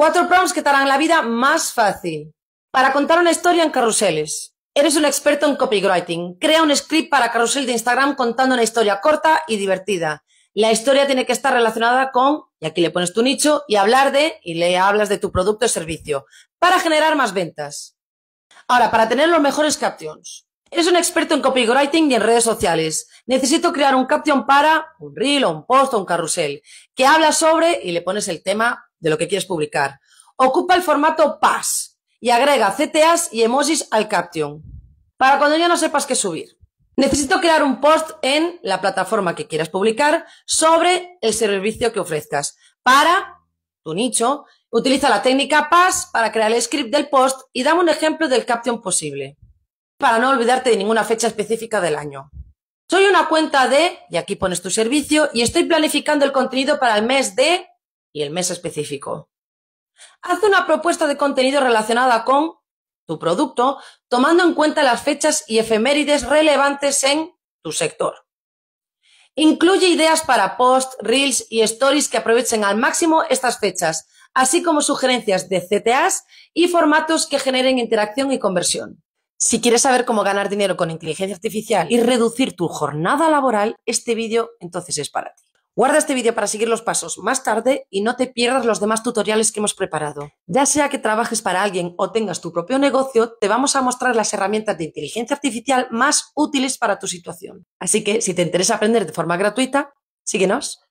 Cuatro prompts que te harán la vida más fácil. Para contar una historia en carruseles. Eres un experto en copywriting. Crea un script para carrusel de Instagram contando una historia corta y divertida. La historia tiene que estar relacionada con, y aquí le pones tu nicho, y hablar de, y le hablas de tu producto o servicio, para generar más ventas. Ahora, para tener los mejores captions. Eres un experto en copywriting y en redes sociales. Necesito crear un caption para un reel o un post o un carrusel que habla sobre, y le pones el tema de lo que quieres publicar. Ocupa el formato PAS y agrega CTAs y emojis al caption para cuando ya no sepas qué subir. Necesito crear un post en la plataforma que quieras publicar sobre el servicio que ofrezcas. Para tu nicho, utiliza la técnica PAS para crear el script del post y dame un ejemplo del caption posible, para no olvidarte de ninguna fecha específica del año. Soy una cuenta de, y aquí pones tu servicio, y estoy planificando el contenido para el mes de y el mes específico. Haz una propuesta de contenido relacionada con tu producto, tomando en cuenta las fechas y efemérides relevantes en tu sector. Incluye ideas para posts, reels y stories que aprovechen al máximo estas fechas, así como sugerencias de CTAs y formatos que generen interacción y conversión. Si quieres saber cómo ganar dinero con inteligencia artificial y reducir tu jornada laboral, este vídeo entonces es para ti. Guarda este vídeo para seguir los pasos más tarde y no te pierdas los demás tutoriales que hemos preparado. Ya sea que trabajes para alguien o tengas tu propio negocio, te vamos a mostrar las herramientas de inteligencia artificial más útiles para tu situación. Así que si te interesa aprender de forma gratuita, síguenos.